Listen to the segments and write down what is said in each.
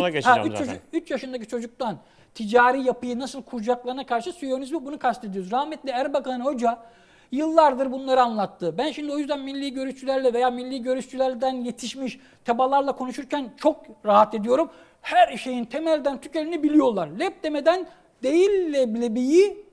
ona geçeceğim ha, üç zaten. Çocuk, 3 yaşındaki çocuktan ticari yapıyı nasıl kuracaklarına karşı Siyonizmi bunu kastediyoruz. Rahmetli Erbakan Hoca yıllardır bunları anlattı. Ben şimdi o yüzden milli görüşçülerle veya milli görüşçülerden yetişmiş tebalarla konuşurken çok rahat ediyorum. Her şeyin temelden tükenini biliyorlar. Lep demeden değil leblebiyi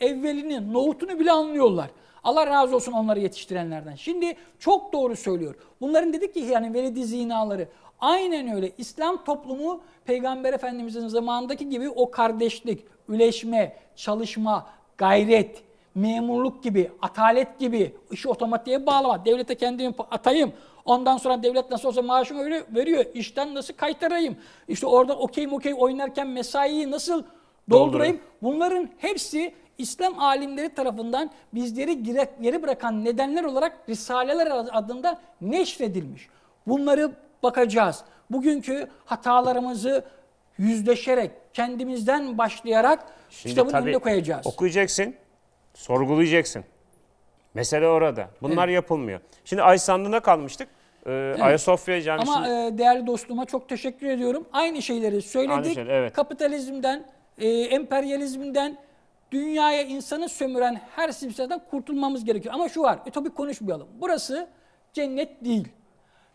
evvelini, nohutunu bile anlıyorlar. Allah razı olsun onları yetiştirenlerden. Şimdi çok doğru söylüyor. Bunların dedik ki yani veledi zinaları, Aynen öyle İslam toplumu Peygamber Efendimiz'in zamanındaki gibi o kardeşlik, üleşme, çalışma, gayret, memurluk gibi, atalet gibi işi otomatiğe bağlama. Devlete kendimi atayım. Ondan sonra devlet nasıl olsa maaşımı öyle veriyor. İşten nasıl kaytarayım? İşte orada okey okey oynarken mesaiyi nasıl doldurayım? Bunların hepsi İslam alimleri tarafından bizleri geri bırakan nedenler olarak Risaleler adında neşredilmiş. Bunları bakacağız. Bugünkü hatalarımızı yüzleşerek, kendimizden başlayarak Şimdi kitabın tabii önüne koyacağız. Okuyacaksın, sorgulayacaksın. Mesele orada. Bunlar evet. yapılmıyor. Şimdi ay sandığına kalmıştık. Ee, evet. Ayasofya Camisi. Ama e, değerli dostuma çok teşekkür ediyorum. Aynı şeyleri söyledik. Aynı şey, evet. Kapitalizmden, e, emperyalizmden, dünyaya insanı sömüren her simseden kurtulmamız gerekiyor. Ama şu var, ütopik konuşmayalım. Burası cennet değil.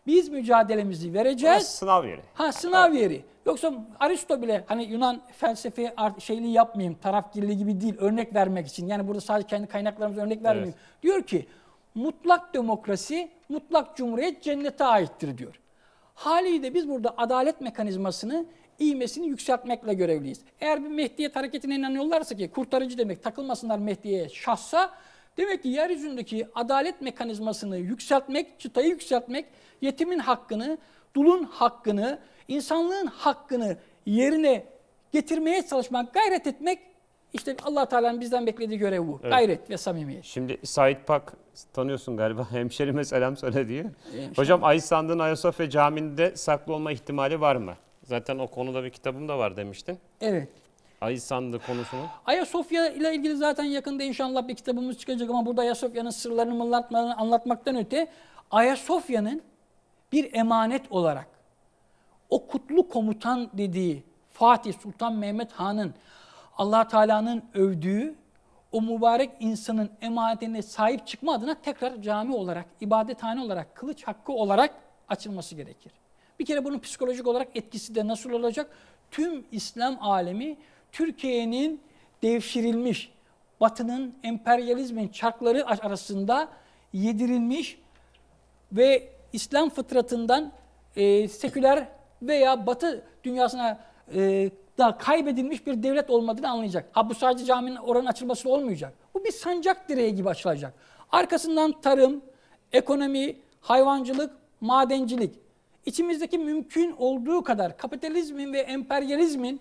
Biz mücadelemizi vereceğiz. Ha sınav yeri. Ha sınav yeri. Yoksa Aristo bile hani Yunan felsefe şeyliği yapmayayım, tarafgirliği gibi değil, örnek vermek için. Yani burada sadece kendi kaynaklarımıza örnek vermeyeyim. Evet. Diyor ki mutlak demokrasi, mutlak cumhuriyet cennete aittir diyor. Haliyle biz burada adalet mekanizmasını iğmesini yükseltmekle görevliyiz. Eğer bir mehdiyet hareketine inanıyorlarsa ki kurtarıcı demek takılmasınlar Mehdi'ye şahsa Demek ki yeryüzündeki adalet mekanizmasını yükseltmek, çıtayı yükseltmek, yetimin hakkını, dulun hakkını, insanlığın hakkını yerine getirmeye çalışmak, gayret etmek işte Allah Teala'nın bizden beklediği görev bu. Evet. Gayret ve samimiyet. Şimdi Said Pak tanıyorsun galiba hemşerime selam söyle diye. Hemşerim. Hocam Ay Ayasofya Camii'nde saklı olma ihtimali var mı? Zaten o konuda bir kitabım da var demiştin. Evet. Aysandı konusunu? Ayasofya ile ilgili zaten yakında inşallah bir kitabımız çıkacak ama burada Ayasofya'nın sırlarını anlatmaktan öte Ayasofya'nın bir emanet olarak o kutlu komutan dediği Fatih Sultan Mehmet Han'ın Allah Teala'nın övdüğü o mübarek insanın emanetine sahip çıkma adına tekrar cami olarak, ibadethane olarak, kılıç hakkı olarak açılması gerekir. Bir kere bunun psikolojik olarak etkisi de nasıl olacak? Tüm İslam alemi Türkiye'nin devşirilmiş, Batı'nın emperyalizmin çarkları arasında yedirilmiş ve İslam fıtratından e, seküler veya Batı dünyasına e, da kaybedilmiş bir devlet olmadığını anlayacak. Ha bu sadece caminin oranın açılması olmayacak. Bu bir sancak direği gibi açılacak. Arkasından tarım, ekonomi, hayvancılık, madencilik. İçimizdeki mümkün olduğu kadar kapitalizmin ve emperyalizmin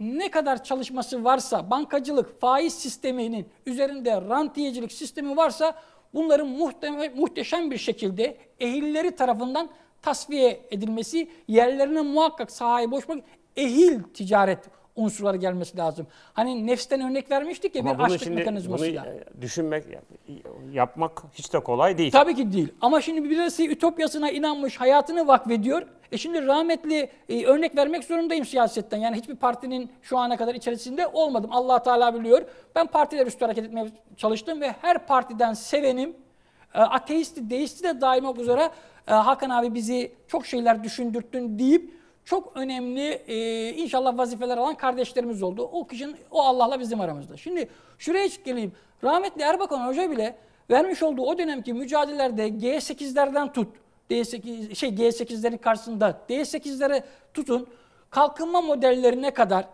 ne kadar çalışması varsa, bankacılık, faiz sisteminin üzerinde rantiyecilik sistemi varsa bunların muhte muhteşem bir şekilde ehilleri tarafından tasfiye edilmesi, yerlerine muhakkak sahayı boşmak ehil ticaret unsurları gelmesi lazım. Hani nefsten örnek vermiştik ya Ama bir açlık şimdi, mekanizmasıyla. Bunu e, düşünmek, yapmak hiç de kolay değil. Tabii ki değil. Ama şimdi birisi ütopyasına inanmış, hayatını vakfediyor. E şimdi rahmetli e, örnek vermek zorundayım siyasetten. Yani hiçbir partinin şu ana kadar içerisinde olmadım. allah Teala biliyor. Ben partiler üstü hareket etmeye çalıştım ve her partiden sevenim. E, ateisti, deisti de daim olmak üzere e, Hakan abi bizi çok şeyler düşündürttün deyip çok önemli e, inşallah vazifeler alan kardeşlerimiz oldu. O kişinin o Allah'la bizim aramızda. Şimdi şuraya geleyim. Rahmetli Erbakan Hoca bile vermiş olduğu o dönemki mücadelelerde G8'lerden tut. D8 şey G8'lerin karşısında D8'lere tutun kalkınma modellerine kadar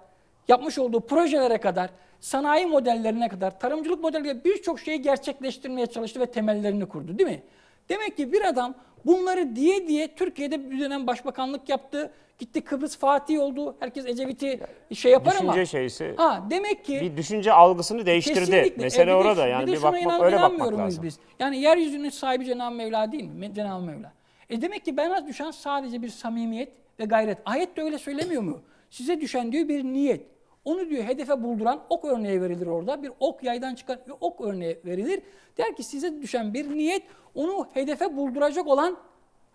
yapmış olduğu projelere kadar sanayi modellerine kadar tarımcılık modelleri birçok şeyi gerçekleştirmeye çalıştı ve temellerini kurdu değil mi? Demek ki bir adam bunları diye diye Türkiye'de bir dönem başbakanlık yaptı. Gitti Kıbrıs Fatih oldu. Herkes Ecevit'i şey yapar düşünce ama. Düşünce şeysi. Ha demek ki. Bir düşünce algısını değiştirdi. Kesinlikle. E, Mesele e, orada yani bir, de bir bakmak inan, öyle bakmak lazım. Biz. Yani yeryüzünün sahibi Cenab-ı Mevla değil mi? Cenab-ı Mevla. E demek ki ben az düşen sadece bir samimiyet ve gayret. Ayet de öyle söylemiyor mu? Size düşen diyor bir niyet. Onu diyor hedefe bulduran ok örneği verilir orada. Bir ok yaydan çıkan bir ok örneği verilir. Der ki size düşen bir niyet onu hedefe bulduracak olan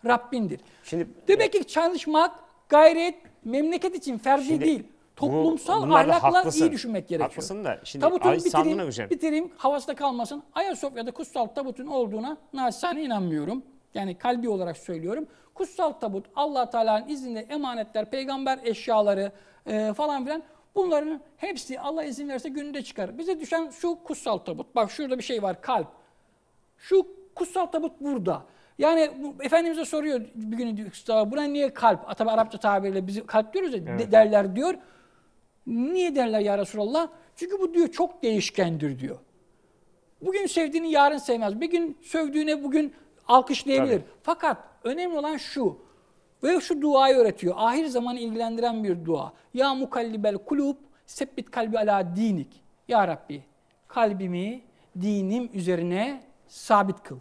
Rabbindir. Şimdi demek ki çalışmak gayret memleket için ferdi Şimdi, değil toplumsal bu, ahlakla haklısın, iyi düşünmek gerekiyor. Haklısın da şimdi Tabutunu bitireyim, bitireyim havasda kalmasın. Ayasofya'da kutsal tabutun olduğuna naçizane inanmıyorum. Yani kalbi olarak söylüyorum. Kutsal tabut allah Teala'nın izniyle emanetler, peygamber eşyaları e, falan filan bunların hepsi Allah izin verirse gününde çıkar. Bize düşen şu kutsal tabut. Bak şurada bir şey var kalp. Şu kutsal tabut burada. Yani bu, Efendimiz'e soruyor bir gün diyor buna niye kalp? Tabi Arapça tabirle bizi kalp diyoruz ya evet. de, derler diyor. Niye derler ya Resulallah? Çünkü bu diyor çok değişkendir diyor. Bugün sevdiğini yarın sevmez. Bir gün sövdüğüne bugün alkışlayabilir. Tabii. Fakat önemli olan şu. Ve şu duayı öğretiyor. Ahir zaman ilgilendiren bir dua. Ya mukallibel kulub sebbit kalbi ala dinik. Ya Rabbi kalbimi dinim üzerine sabit kıl.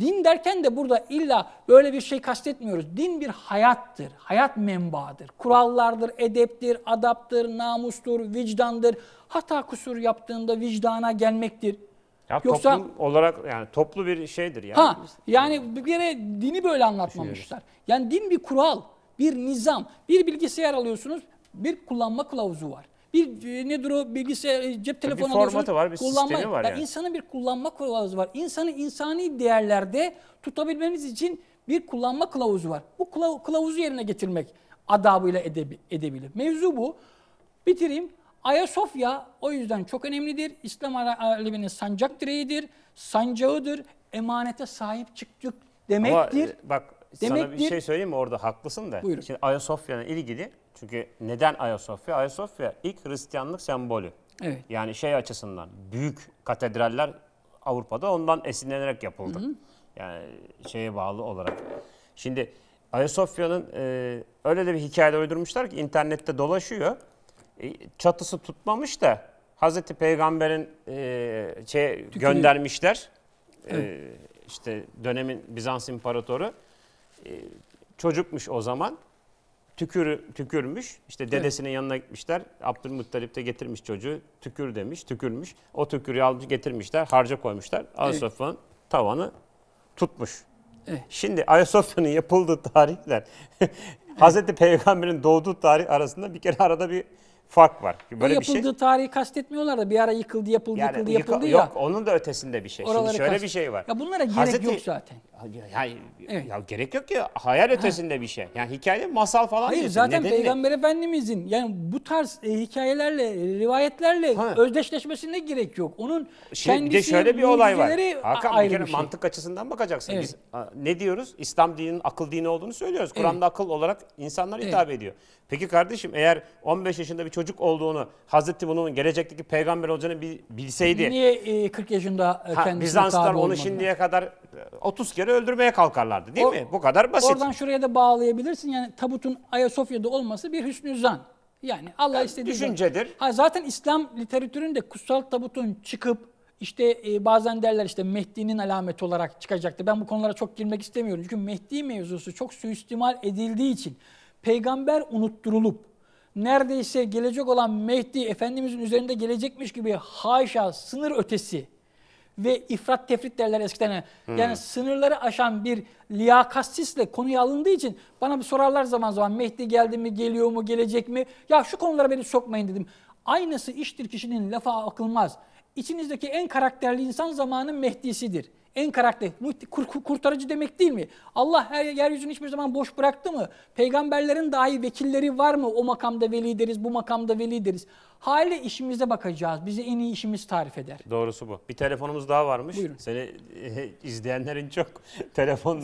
Din derken de burada illa böyle bir şey kastetmiyoruz. Din bir hayattır, hayat menbaadır. Kurallardır, edeptir, adaptır, namustur, vicdandır. Hata kusur yaptığında vicdana gelmektir. Ya Yoksa toplum olarak yani toplu bir şeydir yani. Ha, yani bir kere dini böyle anlatmamışlar. Yani din bir kural, bir nizam. Bir bilgisayar alıyorsunuz, bir kullanma kılavuzu var bir e, nedir o bilgisayar e, cep telefonu bir formatı var, bir sistemi var yani. insanın bir kullanma kılavuzu var. insanı insani değerlerde tutabilmeniz için bir kullanma kılavuzu var. Bu kılavuzu yerine getirmek adabıyla edebi- edebilir. Mevzu bu. Bitireyim. Ayasofya o yüzden çok önemlidir. İslam aleminin sancak direğidir, sancağıdır, emanete sahip çıktık demektir. Ama, e, bak sana bir şey söyleyeyim mi orada haklısın da. Buyurun. Şimdi Ayasofya'yla ilgili çünkü neden Ayasofya? Ayasofya ilk Hristiyanlık sembolü. Evet. Yani şey açısından büyük katedraller Avrupa'da ondan esinlenerek yapıldı. Hı hı. Yani şeye bağlı olarak. Şimdi Ayasofya'nın e, öyle de bir hikayede uydurmuşlar ki internette dolaşıyor. E, çatısı tutmamış da Hazreti Peygamber'in e, şey göndermişler. E, işte dönemin Bizans imparatoru e, çocukmuş o zaman tükür, tükürmüş. İşte dedesinin evet. yanına gitmişler. Abdülmuttalip de getirmiş çocuğu. Tükür demiş, tükürmüş. O tükürü alıp getirmişler, harca koymuşlar. Ayasofya'nın evet. tavanı tutmuş. Evet. Şimdi Ayasofya'nın yapıldığı tarihler evet. Hazreti Peygamber'in doğduğu tarih arasında bir kere arada bir fark var. Böyle yapıldığı bir şey. tarihi kastetmiyorlar da bir ara yıkıldı, yapıldı, yani yıkıldı, yapıldı yıka, ya. Yok onun da ötesinde bir şey. Oraları Şimdi şöyle kast... bir şey var. Ya bunlara gerek Hazreti, yok zaten ya, Evet. ya gerek yok ya hayal ötesinde bir şey. Yani hikaye masal falan Hayır zaten Nedeni Peygamber Efendimizin yani bu tarz e, hikayelerle, e, rivayetlerle Ha. özdeşleşmesine gerek yok. Onun Şey, kendisi bir de şöyle bir olay var. Hakan bir kere bir şey. mantık açısından bakacaksın. Evet. Biz ne diyoruz? İslam dininin akıl dini olduğunu söylüyoruz. Kur'an'da akıl olarak insanlar hitap ediyor. Peki kardeşim eğer 15 yaşında bir çocuk olduğunu Hazreti bunun gelecekteki peygamber olacağını bilseydi Niye 40 e, yaşında kendisi Ha, kendisine Bizanslar onu olmadı? şimdiye kadar 30 e, kere böyle öldürmeye kalkarlardı değil Or, mi? Bu kadar basit. Oradan şuraya da bağlayabilirsin. Yani tabutun Ayasofya'da olması bir hüsnü zan. Yani Allah yani istediği düşüncedir. Ha, zaten İslam literatüründe kutsal tabutun çıkıp işte e, bazen derler işte Mehdi'nin alameti olarak çıkacaktı. Ben bu konulara çok girmek istemiyorum. Çünkü Mehdi mevzusu çok suistimal edildiği için peygamber unutturulup neredeyse gelecek olan Mehdi Efendimizin üzerinde gelecekmiş gibi haşa sınır ötesi ve ifrat tefrit derler eskiden. Hmm. Yani sınırları aşan bir liyakatsizle konuya alındığı için bana bir sorarlar zaman zaman Mehdi geldi mi, geliyor mu, gelecek mi? Ya şu konulara beni sokmayın dedim. Aynısı iştir kişinin lafa akılmaz. İçinizdeki en karakterli insan zamanın Mehdi'sidir. En karakter, kurtarıcı demek değil mi? Allah her yeryüzünü hiçbir zaman boş bıraktı mı? Peygamberlerin dahi vekilleri var mı? O makamda veli deriz, bu makamda veli deriz. Hali işimize bakacağız. Bizi en iyi işimiz tarif eder. Doğrusu bu. Bir telefonumuz daha varmış. Buyurun. Seni e, izleyenlerin çok telefon